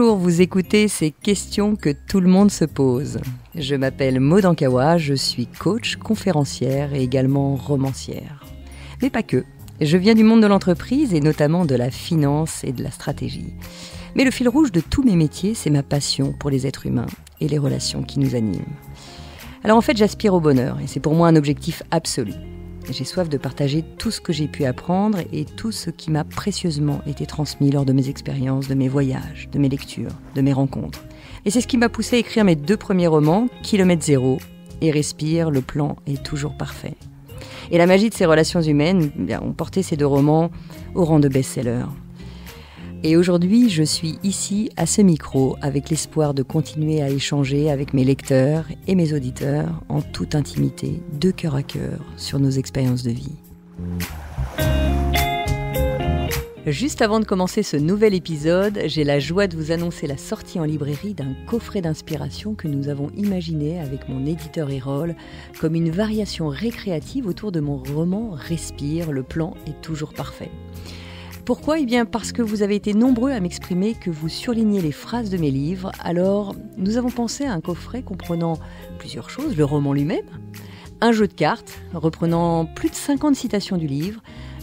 vous écoutez ces questions que tout le monde se pose. Je m'appelle Maud je suis coach, conférencière et également romancière. Mais pas que. Je viens du monde de l'entreprise et notamment de la finance et de la stratégie. Mais le fil rouge de tous mes métiers, c'est ma passion pour les êtres humains et les relations qui nous animent. Alors en fait, j'aspire au bonheur et c'est pour moi un objectif absolu. J'ai soif de partager tout ce que j'ai pu apprendre et tout ce qui m'a précieusement été transmis lors de mes expériences, de mes voyages, de mes lectures, de mes rencontres. Et c'est ce qui m'a poussé à écrire mes deux premiers romans, Kilomètre Zéro et Respire, Le plan est toujours parfait. Et la magie de ces relations humaines eh ont porté ces deux romans au rang de best sellers et aujourd'hui, je suis ici à ce micro avec l'espoir de continuer à échanger avec mes lecteurs et mes auditeurs en toute intimité, de cœur à cœur, sur nos expériences de vie. Juste avant de commencer ce nouvel épisode, j'ai la joie de vous annoncer la sortie en librairie d'un coffret d'inspiration que nous avons imaginé avec mon éditeur Erol comme une variation récréative autour de mon roman Respire, le plan est toujours parfait. Pourquoi Eh bien parce que vous avez été nombreux à m'exprimer que vous surlignez les phrases de mes livres. Alors, nous avons pensé à un coffret comprenant plusieurs choses, le roman lui-même, un jeu de cartes reprenant plus de 50 citations du livre,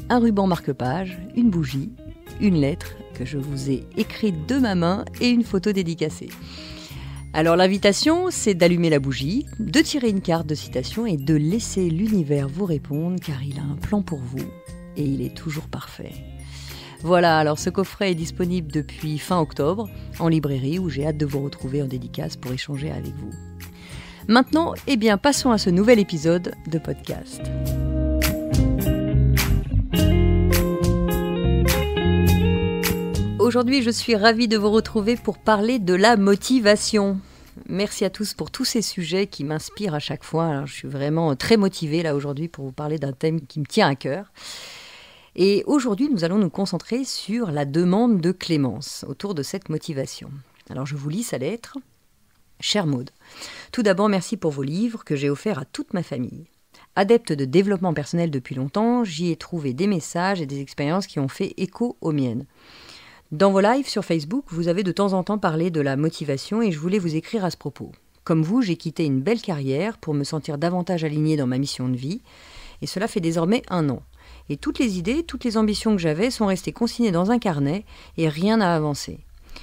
un ruban marque-page, une bougie, une lettre que je vous ai écrite de ma main et une photo dédicacée. Alors l'invitation, c'est d'allumer la bougie, de tirer une carte de citation et de laisser l'univers vous répondre car il a un plan pour vous et il est toujours parfait. Voilà, alors ce coffret est disponible depuis fin octobre en librairie où j'ai hâte de vous retrouver en dédicace pour échanger avec vous. Maintenant, eh bien, passons à ce nouvel épisode de podcast. Aujourd'hui, je suis ravie de vous retrouver pour parler de la motivation. Merci à tous pour tous ces sujets qui m'inspirent à chaque fois. je suis vraiment très motivée là aujourd'hui pour vous parler d'un thème qui me tient à cœur. Et aujourd'hui, nous allons nous concentrer sur la demande de clémence autour de cette motivation. Alors je vous lis sa lettre. Cher Maude, tout d'abord merci pour vos livres que j'ai offerts à toute ma famille. Adepte de développement personnel depuis longtemps, j'y ai trouvé des messages et des expériences qui ont fait écho aux miennes. Dans vos lives sur Facebook, vous avez de temps en temps parlé de la motivation et je voulais vous écrire à ce propos. Comme vous, j'ai quitté une belle carrière pour me sentir davantage alignée dans ma mission de vie, et cela fait désormais un an et toutes les idées, toutes les ambitions que j'avais sont restées consignées dans un carnet, et rien n'a avancé.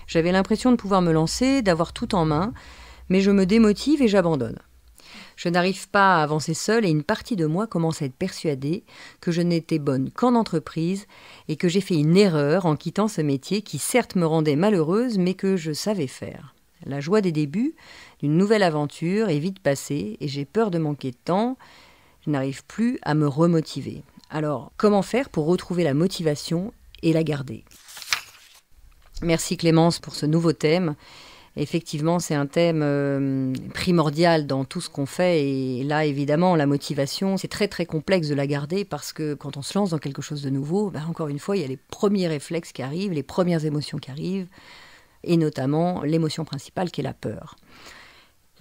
J'avais l'impression de pouvoir me lancer, d'avoir tout en main, mais je me démotive et j'abandonne. Je n'arrive pas à avancer seule et une partie de moi commence à être persuadée que je n'étais bonne qu'en entreprise et que j'ai fait une erreur en quittant ce métier qui certes me rendait malheureuse mais que je savais faire. La joie des débuts d'une nouvelle aventure est vite passée et j'ai peur de manquer de temps. Je n'arrive plus à me remotiver. Alors, comment faire pour retrouver la motivation et la garder Merci Clémence pour ce nouveau thème. Effectivement, c'est un thème euh, primordial dans tout ce qu'on fait. Et là, évidemment, la motivation, c'est très très complexe de la garder parce que quand on se lance dans quelque chose de nouveau, ben, encore une fois, il y a les premiers réflexes qui arrivent, les premières émotions qui arrivent, et notamment l'émotion principale qui est la peur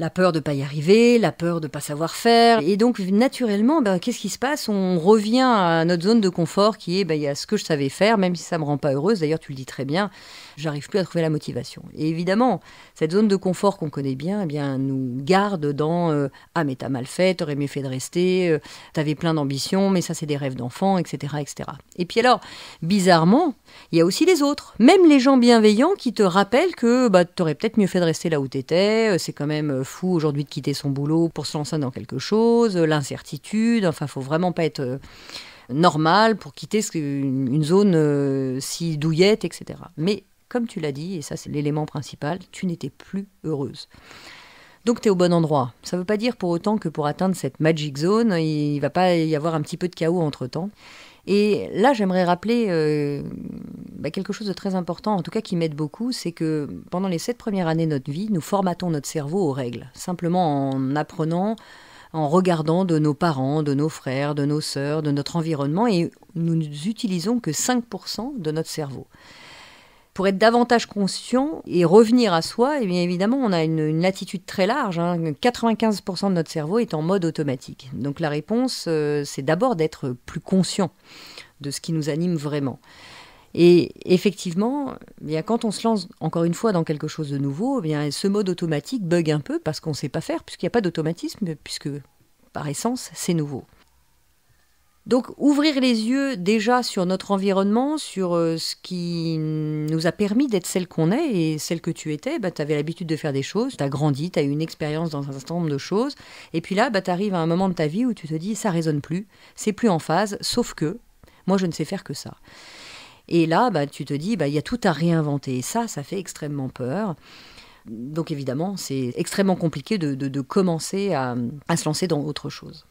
la peur de pas y arriver, la peur de pas savoir faire. Et donc naturellement, ben, qu'est-ce qui se passe On revient à notre zone de confort qui est, ben, il y a ce que je savais faire, même si ça me rend pas heureuse. D'ailleurs, tu le dis très bien, j'arrive plus à trouver la motivation. Et évidemment, cette zone de confort qu'on connaît bien, eh bien, nous garde dans euh, ah mais t'as mal fait, t'aurais mieux fait de rester, tu euh, t'avais plein d'ambitions, mais ça c'est des rêves d'enfant, etc., etc. Et puis alors, bizarrement, il y a aussi les autres, même les gens bienveillants qui te rappellent que bah t'aurais peut-être mieux fait de rester là où t'étais, euh, c'est quand même fou aujourd'hui de quitter son boulot pour se lancer dans quelque chose, euh, l'incertitude, enfin, faut vraiment pas être euh, normal pour quitter une zone euh, si douillette, etc. Mais comme tu l'as dit, et ça c'est l'élément principal, tu n'étais plus heureuse. Donc tu es au bon endroit. Ça ne veut pas dire pour autant que pour atteindre cette magic zone, il va pas y avoir un petit peu de chaos entre-temps. Et là, j'aimerais rappeler euh, bah, quelque chose de très important, en tout cas qui m'aide beaucoup, c'est que pendant les sept premières années de notre vie, nous formatons notre cerveau aux règles, simplement en apprenant, en regardant de nos parents, de nos frères, de nos sœurs, de notre environnement, et nous n'utilisons que 5% de notre cerveau pour être davantage conscient et revenir à soi, et eh bien évidemment, on a une, latitude très large. 95% hein. de notre cerveau est en mode automatique. Donc la réponse, euh, c'est d'abord d'être plus conscient de ce qui nous anime vraiment. Et effectivement, eh quand on se lance encore une fois dans quelque chose de nouveau, eh bien ce mode automatique bug un peu parce qu'on ne sait pas faire, puisqu'il n'y a pas d'automatisme, puisque par essence, c'est nouveau. Donc ouvrir les yeux déjà sur notre environnement, sur euh, ce qui nous a permis d'être celle qu'on est et celle que tu étais, bah, tu avais l'habitude de faire des choses, tu as grandi, tu as eu une expérience dans un certain nombre de choses, et puis là, bah, tu arrives à un moment de ta vie où tu te dis ça résonne plus, c'est plus en phase, sauf que moi je ne sais faire que ça. Et là, bah, tu te dis, il y a tout à réinventer, et ça, ça fait extrêmement peur. Donc évidemment, c'est extrêmement compliqué de, commencer à se lancer dans autre chose.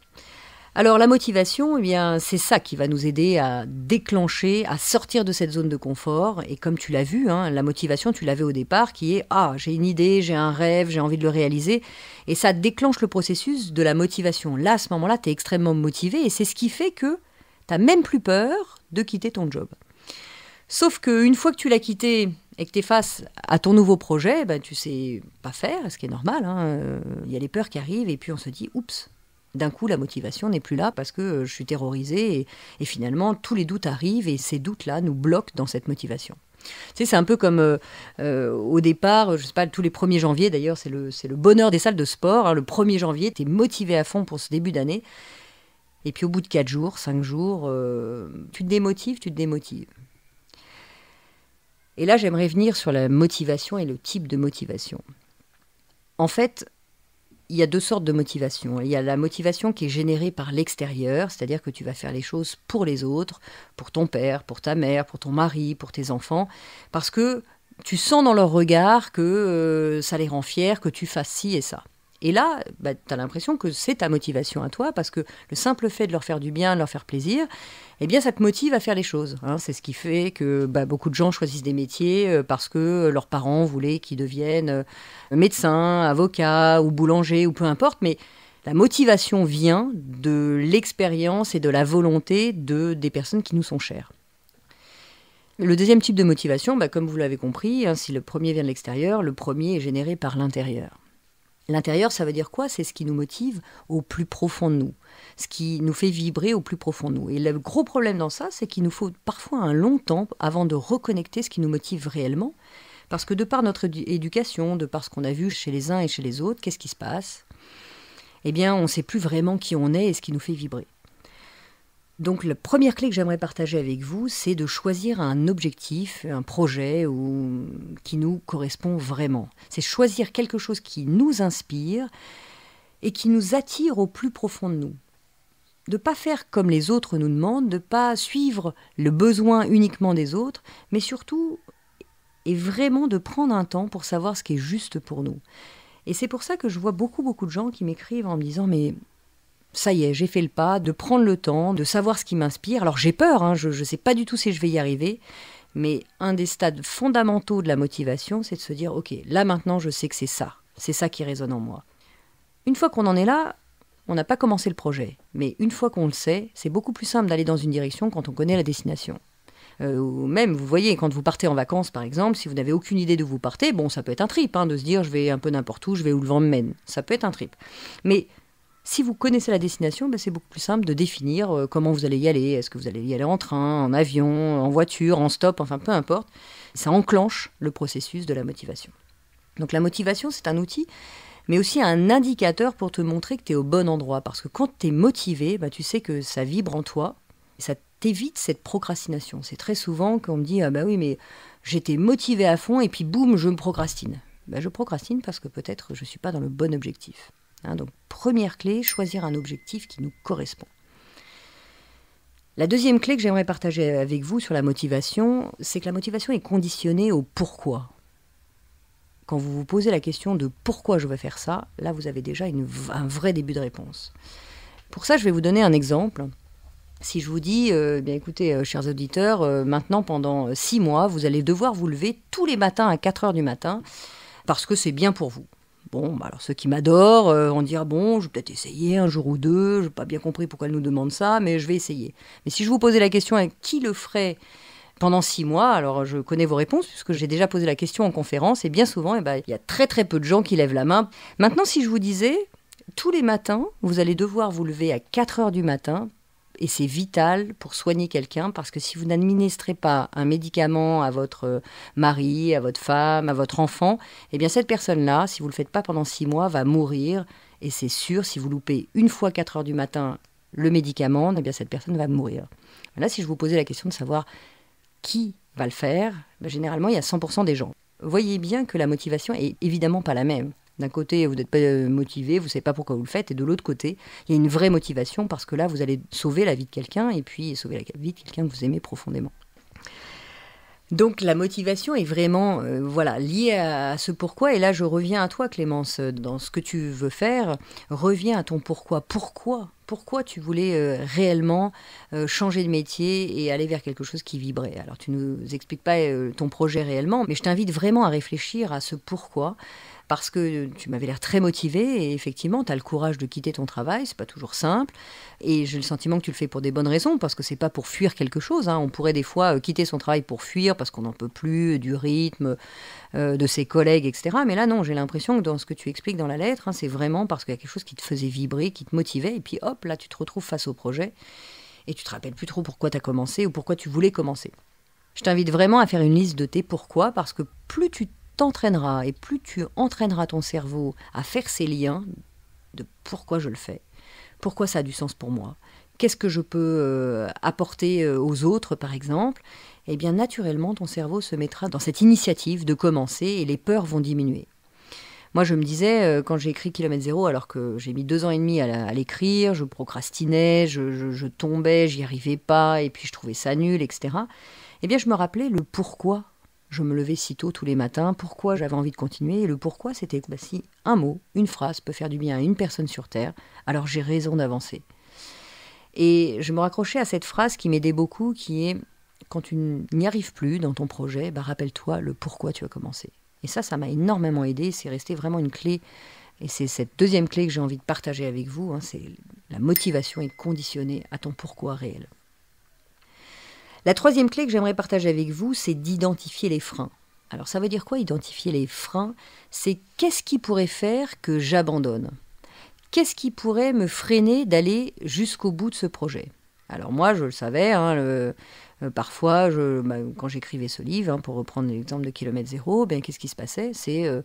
Alors la motivation, eh bien, c'est ça qui va nous aider à déclencher, à sortir de cette zone de confort. Et comme tu l'as vu, hein, la motivation, tu l'avais au départ, qui est ah j'ai une idée, j'ai un rêve, j'ai envie de le réaliser, et ça déclenche le processus de la motivation. Là, à ce moment-là, tu es extrêmement motivé, et c'est ce qui fait que tu même plus peur de quitter ton job. Sauf qu'une fois que tu l'as quitté et que tu es face à ton nouveau projet, ben, tu sais pas faire, ce qui est normal. Hein. Il y a les peurs qui arrivent et puis on se dit, oups, d'un coup, la motivation n'est plus là parce que euh, je suis terrorisée et, finalement, tous les doutes arrivent et ces doutes-là nous bloquent dans cette motivation. Tu sais, c'est un peu comme euh, euh, au départ, je sais pas, tous les 1er janvier d'ailleurs, c'est le, bonheur des salles de sport. Hein, le 1er janvier, tu es motivé à fond pour ce début d'année. Et puis au bout de 4 jours, 5 jours, tu te démotives, tu te démotives. Et là, j'aimerais venir sur la motivation et le type de motivation. En fait, il y a deux sortes de motivations. Il y a la motivation qui est générée par l'extérieur, c'est-à-dire que tu vas faire les choses pour les autres, pour ton père, pour ta mère, pour ton mari, pour tes enfants, parce que tu sens dans leur regard que euh, ça les rend fiers, que tu fasses ci et ça. Et là, bah, tu as l'impression que c'est ta motivation à toi, parce que le simple fait de leur faire du bien, de leur faire plaisir, eh bien, ça te motive à faire les choses. Hein. C'est ce qui fait que bah, beaucoup de gens choisissent des métiers euh, parce que leurs parents voulaient qu'ils deviennent euh, médecins, avocats ou boulangers ou peu importe, mais la motivation vient de l'expérience et de la volonté de, des personnes qui nous sont chères. Le deuxième type de motivation, bah, comme vous l'avez compris, hein, si le premier vient de l'extérieur, le premier est généré par l'intérieur. L'intérieur, ça veut dire quoi C'est ce qui nous motive au plus profond de nous, ce qui nous fait vibrer au plus profond de nous. Et le gros problème dans ça, c'est qu'il nous faut parfois un long temps avant de reconnecter ce qui nous motive réellement. Parce que de par notre éducation, de par ce qu'on a vu chez les uns et chez les autres, qu'est-ce qui se passe Eh bien, on ne sait plus vraiment qui on est et ce qui nous fait vibrer. Donc la première clé que j'aimerais partager avec vous, c'est de choisir un objectif, un projet ou, qui nous correspond vraiment. C'est choisir quelque chose qui nous inspire et qui nous attire au plus profond de nous. De ne pas faire comme les autres nous demandent, de ne pas suivre le besoin uniquement des autres, mais surtout et vraiment de prendre un temps pour savoir ce qui est juste pour nous. Et c'est pour ça que je vois beaucoup beaucoup de gens qui m'écrivent en me disant mais ça y est, j'ai fait le pas, de prendre le temps, de savoir ce qui m'inspire. Alors j'ai peur, hein, je ne sais pas du tout si je vais y arriver, mais un des stades fondamentaux de la motivation, c'est de se dire, ok, là maintenant je sais que c'est ça, c'est ça qui résonne en moi. Une fois qu'on en est là, on n'a pas commencé le projet, mais une fois qu'on le sait, c'est beaucoup plus simple d'aller dans une direction quand on connaît la destination. Euh, ou même, vous voyez, quand vous partez en vacances, par exemple, si vous n'avez aucune idée de vous partez, bon, ça peut être un trip, hein, de se dire je vais un peu n'importe où, je vais où le vent me mène. Ça peut être un trip. Mais si vous connaissez la destination, ben, c'est beaucoup plus simple de définir euh, comment vous allez y aller. Est-ce que vous allez y aller en train, en avion, en voiture, en stop, enfin peu importe. Ça enclenche le processus de la motivation. Donc la motivation, c'est un outil, mais aussi un indicateur pour te montrer que tu es au bon endroit. Parce que quand tu es motivé, ben, tu sais que ça vibre en toi, ça t'évite cette procrastination. C'est très souvent qu'on me dit, ah ben oui, mais j'étais motivé à fond, et puis boum, je me procrastine. Ben, je procrastine parce que peut-être je ne suis pas dans le bon objectif. Hein, donc première clé, choisir un objectif qui nous correspond. La deuxième clé que j'aimerais partager avec vous sur la motivation, c'est que la motivation est conditionnée au pourquoi. Quand vous vous posez la question de pourquoi je vais faire ça, là vous avez déjà un vrai début de réponse. Pour ça, je vais vous donner un exemple. Si je vous dis, euh, bien écoutez, euh, chers auditeurs, euh, maintenant pendant six mois, vous allez devoir vous lever tous les matins à 4 heures du matin parce que c'est bien pour vous. Bon, bah, alors ceux qui m'adorent euh, vont dire bon, je vais peut-être essayer un jour ou deux, je n'ai pas bien compris pourquoi elle nous demande ça, mais je vais essayer. Mais si je vous posais la question à hein, qui le ferait pendant six mois, alors je connais vos réponses puisque j'ai déjà posé la question en conférence et bien souvent, eh ben, il y a très très peu de gens qui lèvent la main. Maintenant, si je vous disais tous les matins, vous allez devoir vous lever à 4 heures du matin et c'est vital pour soigner quelqu'un parce que si vous n'administrez pas un médicament à votre euh, mari, à votre femme, à votre enfant, eh bien cette personne-là, si vous ne le faites pas pendant six mois, va mourir et c'est sûr, si vous loupez une fois 4 heures du matin le médicament, eh bien cette personne va mourir. Là, si je vous posais la question de savoir qui va le faire, ben, généralement il y a 100% des gens. Voyez bien que la motivation est évidemment pas la même. D'un côté, vous n'êtes pas euh, motivé, vous ne savez pas pourquoi vous le faites, et de l'autre côté, il y a une vraie motivation parce que là, vous allez sauver la vie de quelqu'un et puis sauver la vie de quelqu'un que vous aimez profondément. Donc la motivation est vraiment euh, voilà liée à, ce pourquoi. Et là, je reviens à toi, Clémence, dans ce que tu veux faire. Reviens à ton pourquoi. Pourquoi Pourquoi tu voulais euh, réellement changer de métier et aller vers quelque chose qui vibrait Alors, tu nous expliques pas ton projet réellement, mais je t'invite vraiment à réfléchir à ce pourquoi parce que tu m'avais l'air très motivé et effectivement, tu as le courage de quitter ton travail, c'est pas toujours simple. Et j'ai le sentiment que tu le fais pour des bonnes raisons, parce que c'est pas pour fuir quelque chose. Hein. On pourrait des fois euh, quitter son travail pour fuir parce qu'on n'en peut plus euh, du rythme, euh, de ses collègues, etc. Mais là, non, j'ai l'impression que dans ce que tu expliques dans la lettre, hein, c'est vraiment parce qu'il y a quelque chose qui te faisait vibrer, qui te motivait, et puis hop, là, tu te retrouves face au projet et tu te rappelles plus trop pourquoi tu as commencé ou pourquoi tu voulais commencer. Je t'invite vraiment à faire une liste de tes pourquoi, parce que plus tu entraînera, et plus tu entraîneras ton cerveau à faire ces liens de pourquoi je le fais, pourquoi ça a du sens pour moi, qu'est-ce que je peux euh, apporter euh, aux autres par exemple, et eh bien naturellement ton cerveau se mettra dans cette initiative de commencer et les peurs vont diminuer. Moi, je me disais, euh, quand j'ai écrit Kilomètre Zéro, alors que j'ai mis deux ans et demi à l'écrire, je procrastinais, je, je tombais, j'y arrivais pas, et puis je trouvais ça nul, etc. Eh bien, je me rappelais le pourquoi je me levais si tôt tous les matins, pourquoi j'avais envie de continuer, et le pourquoi c'était bah, si un mot, une phrase peut faire du bien à une personne sur Terre, alors j'ai raison d'avancer. Et je me raccrochais à cette phrase qui m'aidait beaucoup, qui est quand tu n'y arrives plus dans ton projet, bah, rappelle-toi le pourquoi tu as commencé. Et ça, ça m'a énormément aidé, c'est resté vraiment une clé. Et c'est cette deuxième clé que j'ai envie de partager avec vous, hein, c'est la motivation est conditionnée à ton pourquoi réel. La troisième clé que j'aimerais partager avec vous, c'est d'identifier les freins. Alors ça veut dire quoi identifier les freins C'est qu'est-ce qui pourrait faire que j'abandonne Qu'est-ce qui pourrait me freiner d'aller jusqu'au bout de ce projet Alors moi, je le savais, hein, euh, parfois, bah, quand j'écrivais ce livre, hein, pour reprendre l'exemple de Kilomètre Zéro, ben, qu'est-ce qui se passait C'est, euh,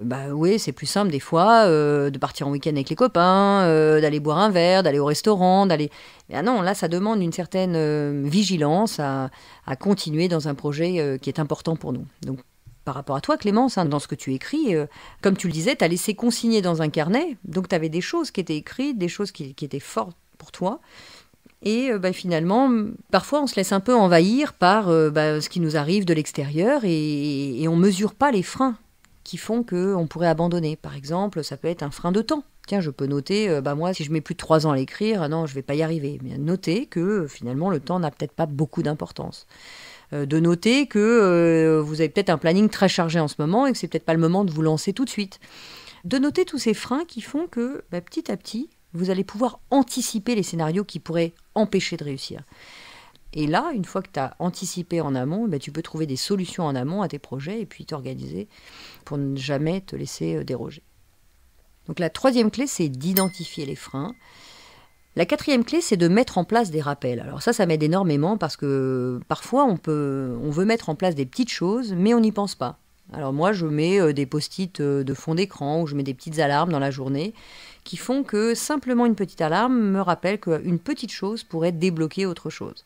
bah oui, c'est plus simple des fois euh, de partir en week-end avec les copains, d'aller boire un verre, d'aller au restaurant, d'aller. Ben non, là, ça demande une certaine vigilance à, à, continuer dans un projet qui est important pour nous. Donc, par rapport à toi, Clémence, hein, dans ce que tu écris, comme tu le disais, tu as laissé consigner dans un carnet, donc tu avais des choses qui étaient écrites, des choses qui étaient fortes pour toi, et euh, bah, finalement, parfois on se laisse un peu envahir par euh, bah, ce qui nous arrive de l'extérieur et, on ne mesure pas les freins qui font qu'on pourrait abandonner. Par exemple, ça peut être un frein de temps. Tiens, je peux noter, euh, bah moi, si je mets plus de trois ans à l'écrire, ah non, je ne vais pas y arriver. Mais noter que finalement, le temps n'a peut-être pas beaucoup d'importance. de noter que vous avez peut-être un planning très chargé en ce moment et que n'est peut-être pas le moment de vous lancer tout de suite. De noter tous ces freins qui font que bah, petit à petit, vous allez pouvoir anticiper les scénarios qui pourraient empêcher de réussir. Et là, une fois que tu as anticipé en amont, ben, tu peux trouver des solutions en amont à tes projets et puis t'organiser pour ne jamais te laisser euh, déroger. Donc la troisième clé, c'est d'identifier les freins. La quatrième clé, c'est de mettre en place des rappels. Alors ça, ça m'aide énormément parce que euh, parfois, on, peut, on veut mettre en place des petites choses, mais on n'y pense pas. Alors moi, je mets euh, des post-it euh, de fond d'écran ou je mets des petites alarmes dans la journée qui font que simplement une petite alarme me rappelle qu'une petite chose pourrait débloquer autre chose.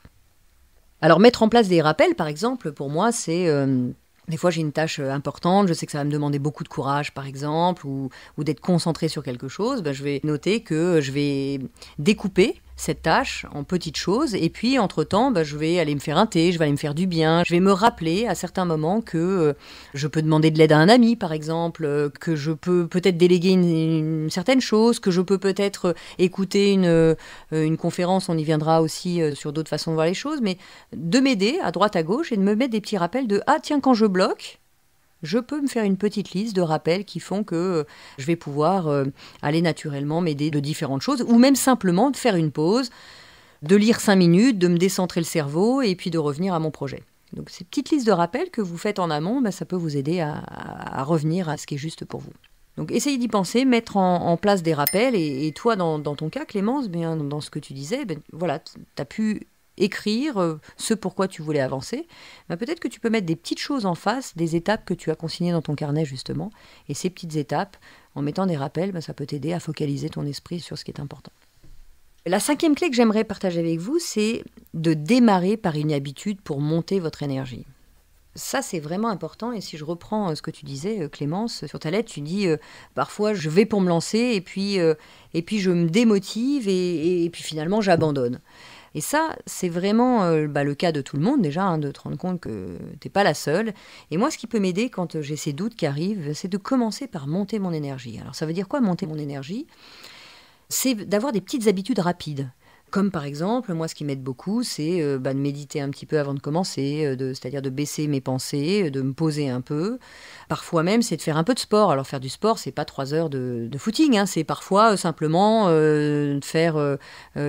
Alors mettre en place des rappels, par exemple, pour moi, c'est... Euh, des fois, j'ai une tâche importante, je sais que ça va me demander beaucoup de courage, par exemple, ou, ou d'être concentré sur quelque chose. Ben, je vais noter que je vais découper cette tâche en petites choses. Et puis, entre-temps, bah, je vais aller me faire un thé, je vais aller me faire du bien. Je vais me rappeler à certains moments que euh, je peux demander de l'aide à un ami, par exemple, euh, que je peux peut-être déléguer une, certaine chose, que je peux peut-être euh, écouter une, une conférence. On y viendra aussi sur d'autres façons de voir les choses. Mais de m'aider à droite, à gauche et de me mettre des petits rappels de Ah, tiens, quand je bloque, je peux me faire une petite liste de rappels qui font que euh, je vais pouvoir euh, aller naturellement m'aider de différentes choses, ou même simplement de faire une pause, de lire cinq minutes, de me décentrer le cerveau et puis de revenir à mon projet. Donc ces petites listes de rappels que vous faites en amont, bah, ça peut vous aider à, revenir à ce qui est juste pour vous. Donc essayez d'y penser, mettre en, place des rappels, et, toi dans, ton cas, Clémence, bien, dans ce que tu disais, ben, voilà, tu as pu écrire euh, ce pourquoi tu voulais avancer, ben peut-être que tu peux mettre des petites choses en face, des étapes que tu as consignées dans ton carnet justement. Et ces petites étapes, en mettant des rappels, bah, ça peut t'aider à focaliser ton esprit sur ce qui est important. La cinquième clé que j'aimerais partager avec vous, c'est de démarrer par une habitude pour monter votre énergie. Ça, c'est vraiment important. Et si je reprends euh, ce que tu disais, euh, Clémence, sur ta lettre, tu dis parfois je vais pour me lancer et puis, et puis je me démotive et puis finalement j'abandonne. Et ça, c'est vraiment euh, bah, le cas de tout le monde déjà, hein, de te rendre compte que t'es pas la seule. Et moi, ce qui peut m'aider quand euh, j'ai ces doutes qui arrivent, c'est de commencer par monter mon énergie. Alors ça veut dire quoi monter mon énergie C'est d'avoir des petites habitudes rapides. Comme par exemple, moi, ce qui m'aide beaucoup, c'est euh, bah, de méditer un petit peu avant de commencer, euh, de, c'est-à-dire de baisser mes pensées, euh, de me poser un peu. Parfois même, c'est de faire un peu de sport. Alors faire du sport, c'est pas trois heures de, footing, hein. c'est parfois simplement de faire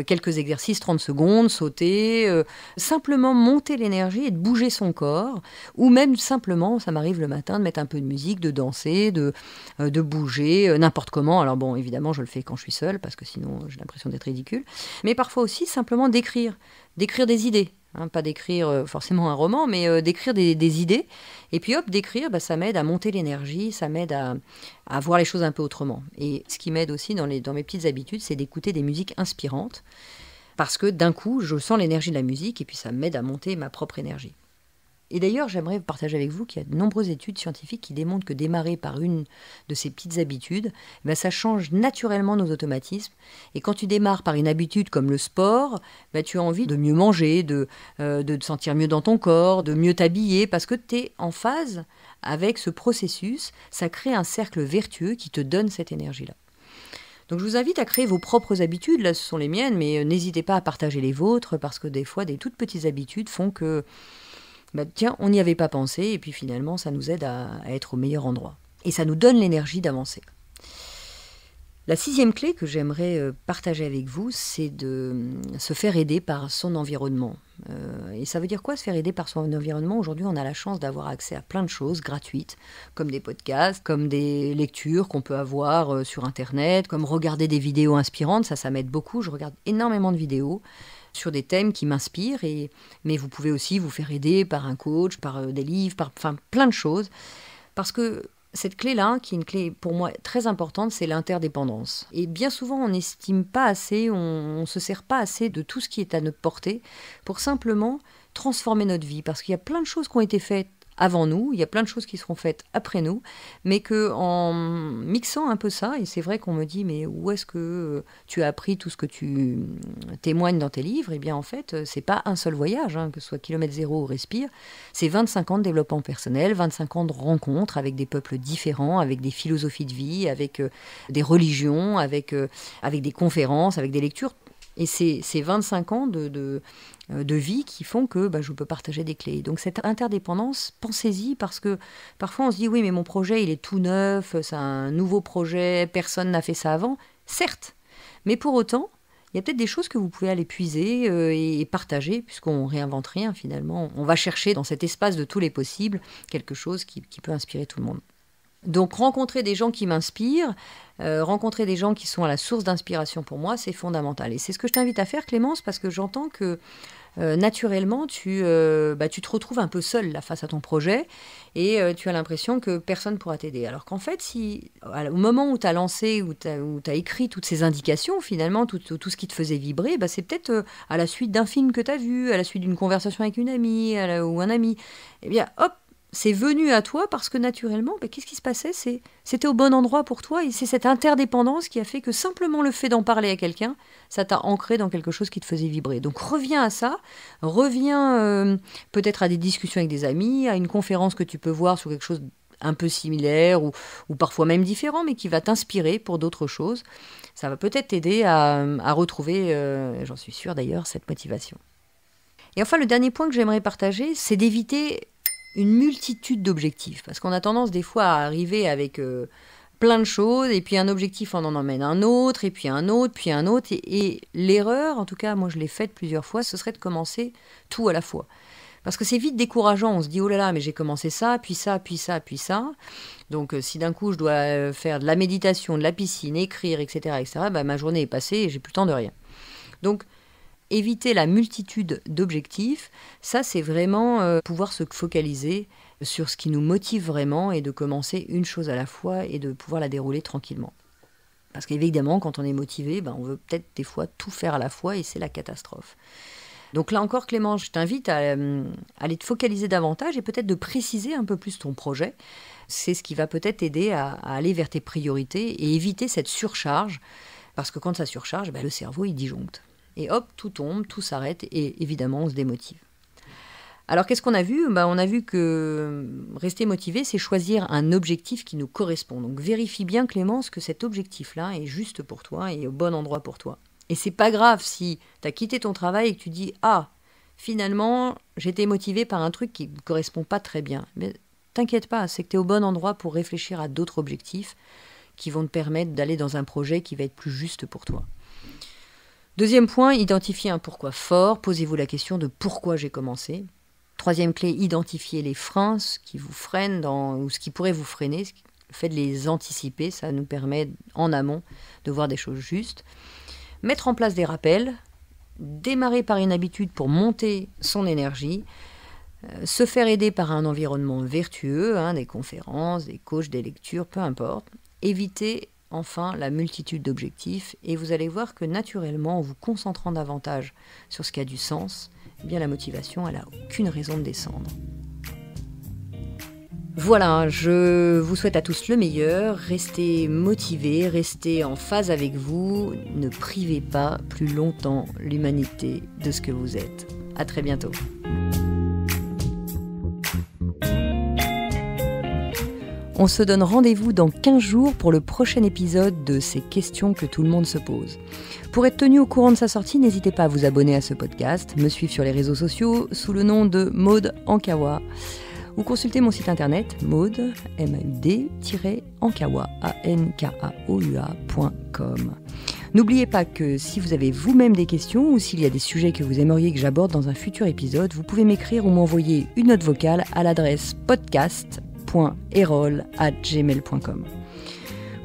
quelques exercices, 30 secondes, sauter, simplement monter l'énergie et de bouger son corps. Ou même simplement, ça m'arrive le matin de mettre un peu de musique, de danser, de, de bouger n'importe comment. Alors bon, évidemment, je le fais quand je suis seule parce que sinon, j'ai l'impression d'être ridicule. Mais parfois aussi simplement d'écrire, d'écrire des idées. Hein, pas d'écrire euh, forcément un roman, mais euh, d'écrire des, idées. Et puis hop, d'écrire, bah, ça m'aide à monter l'énergie, ça m'aide à, voir les choses un peu autrement. Et ce qui m'aide aussi dans mes petites habitudes, c'est d'écouter des musiques inspirantes, parce que d'un coup, je sens l'énergie de la musique, et puis ça m'aide à monter ma propre énergie. Et d'ailleurs, j'aimerais partager avec vous qu'il y a de nombreuses études scientifiques qui démontrent que démarrer par une de ces petites habitudes, ben, ça change naturellement nos automatismes. Et quand tu démarres par une habitude comme le sport, ben, tu as envie de mieux manger, de, euh, de te sentir mieux dans ton corps, de mieux t'habiller, parce que tu es en phase avec ce processus. Ça crée un cercle vertueux qui te donne cette énergie-là. Donc je vous invite à créer vos propres habitudes, là ce sont les miennes, mais euh, n'hésitez pas à partager les vôtres, parce que des fois des toutes petites habitudes font que bah, tiens, on n'y avait pas pensé, et puis finalement, ça nous aide à, être au meilleur endroit. Et ça nous donne l'énergie d'avancer. La sixième clé que j'aimerais euh, partager avec vous, c'est de euh, se faire aider par son environnement. Euh, et ça veut dire quoi se faire aider par son environnement Aujourd'hui, on a la chance d'avoir accès à plein de choses gratuites, comme des podcasts, comme des lectures qu'on peut avoir sur Internet, comme regarder des vidéos inspirantes. Ça, ça m'aide beaucoup. Je regarde énormément de vidéos sur des thèmes qui m'inspirent. Et, mais vous pouvez aussi vous faire aider par un coach, par euh, des livres, par enfin, plein de choses. Parce que cette clé-là, qui est une clé pour moi très importante, c'est l'interdépendance. Et bien souvent, on n'estime pas assez, on ne se sert pas assez de tout ce qui est à notre portée pour simplement transformer notre vie. Parce qu'il y a plein de choses qui ont été faites avant nous, il y a plein de choses qui seront faites après nous, mais que en mixant un peu ça, et c'est vrai qu'on me dit mais où est-ce que tu as appris tout ce que tu témoignes dans tes livres Eh bien en fait, c'est pas un seul voyage, hein, que ce soit kilomètre zéro ou respire, c'est 25 ans de développement personnel, 25 ans de rencontres avec des peuples différents, avec des philosophies de vie, avec euh, des religions, avec, euh, avec des conférences, avec des lectures, et c'est ces 25 ans de, euh, de, vie qui font que bah, je peux partager des clés. Donc cette interdépendance, pensez-y parce que parfois on se dit oui mais mon projet il est tout neuf, c'est un nouveau projet, personne n'a fait ça avant. Certes, mais pour autant, il y a peut-être des choses que vous pouvez aller puiser euh, et partager, puisqu'on réinvente rien finalement. On va chercher dans cet espace de tous les possibles quelque chose qui peut inspirer tout le monde. Donc rencontrer des gens qui m'inspirent, euh, rencontrer des gens qui sont à la source d'inspiration pour moi, c'est fondamental. Et c'est ce que je t'invite à faire, Clémence, parce que j'entends que euh, naturellement, euh, bah, tu, te retrouves un peu seul face à ton projet et tu as l'impression que personne pourra t'aider. Alors qu'en fait, si, au moment où tu as lancé, où tu as, écrit toutes ces indications, finalement, tout, ce qui te faisait vibrer, bah, c'est peut-être à la suite d'un film que tu as vu, à la suite d'une conversation avec une amie ou un ami. Eh bien, hop, c'est venu à toi parce que naturellement, ben, qu'est-ce qui se passait C'était au bon endroit pour toi et c'est cette interdépendance qui a fait que simplement le fait d'en parler à quelqu'un, ça t'a ancré dans quelque chose qui te faisait vibrer. Donc reviens à ça, reviens euh, peut-être à des discussions avec des amis, à une conférence que tu peux voir sur quelque chose un peu similaire ou, parfois même différent, mais qui va t'inspirer pour d'autres choses. Ça va peut-être t'aider à, retrouver, euh, j'en suis sûre d'ailleurs, cette motivation. Et enfin, le dernier point que j'aimerais partager, c'est d'éviter une multitude d'objectifs. Parce qu'on a tendance des fois à arriver avec euh, plein de choses, et puis un objectif on en emmène un autre, et puis un autre, puis un autre. Et, l'erreur, en tout cas moi je l'ai faite plusieurs fois, ce serait de commencer tout à la fois. Parce que c'est vite décourageant, on se dit oh là là, mais j'ai commencé ça, puis ça, puis ça, puis ça. Donc euh, si d'un coup je dois euh, faire de la méditation, de la piscine, écrire, etc., etc., bah, ma journée est passée et j'ai plus le temps de rien. Donc éviter la multitude d'objectifs, ça c'est vraiment euh, pouvoir se focaliser sur ce qui nous motive vraiment et de commencer une chose à la fois et de pouvoir la dérouler tranquillement. Parce qu'évidemment, quand on est motivé, ben, on veut peut-être des fois tout faire à la fois et c'est la catastrophe. Donc là encore, Clément, je t'invite à euh, aller te focaliser davantage et peut-être de préciser un peu plus ton projet. C'est ce qui va peut-être aider à, aller vers tes priorités et éviter cette surcharge. Parce que quand ça surcharge, ben, le cerveau, il disjoncte. Et hop, tout tombe, tout s'arrête et évidemment on se démotive. Alors qu'est-ce qu'on a vu bah, On a vu que euh, rester motivé, c'est choisir un objectif qui nous correspond. Donc vérifie bien Clémence que cet objectif-là est juste pour toi et au bon endroit pour toi. Et c'est pas grave si tu as quitté ton travail et que tu dis Ah, finalement, j'étais motivé par un truc qui ne correspond pas très bien. Mais t'inquiète pas, c'est que tu es au bon endroit pour réfléchir à d'autres objectifs qui vont te permettre d'aller dans un projet qui va être plus juste pour toi. Deuxième point, identifiez un pourquoi fort, posez-vous la question de pourquoi j'ai commencé. Troisième clé, identifiez les freins, qui vous freinent dans, ou ce qui pourrait vous freiner. Le fait de les anticiper, ça nous permet en amont de voir des choses justes. Mettre en place des rappels, démarrer par une habitude pour monter son énergie, euh, se faire aider par un environnement vertueux, hein, des conférences, des coachs, des lectures, peu importe, éviter enfin la multitude d'objectifs, et vous allez voir que naturellement, en vous concentrant davantage sur ce qui a du sens, eh bien la motivation, elle n'a aucune raison de descendre. Voilà, je vous souhaite à tous le meilleur, restez motivés, restez en phase avec vous, ne privez pas plus longtemps l'humanité de ce que vous êtes. A très bientôt. On se donne rendez-vous dans 15 jours pour le prochain épisode de ces questions que tout le monde se pose. Pour être tenu au courant de sa sortie, n'hésitez pas à vous abonner à ce podcast, me suivre sur les réseaux sociaux sous le nom de Maude Ankawa ou consulter mon site internet maude ankawa N'oubliez pas que si vous avez vous-même des questions ou s'il y a des sujets que vous aimeriez que j'aborde dans un futur épisode, vous pouvez m'écrire ou m'envoyer une note vocale à l'adresse podcast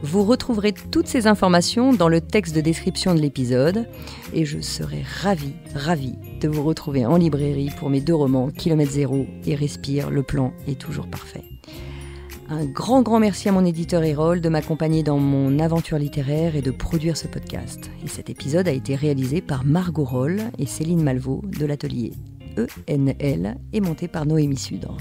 vous retrouverez toutes ces informations dans le texte de description de l'épisode et je serai ravie, ravie de vous retrouver en librairie pour mes deux romans Kilomètre Zéro et Respire, le plan est toujours parfait. Un grand, grand merci à mon éditeur Erol de m'accompagner dans mon aventure littéraire et de produire ce podcast. Et cet épisode a été réalisé par Margot Roll et Céline Malvaux de l'atelier ENL et monté par Noémie Sudre.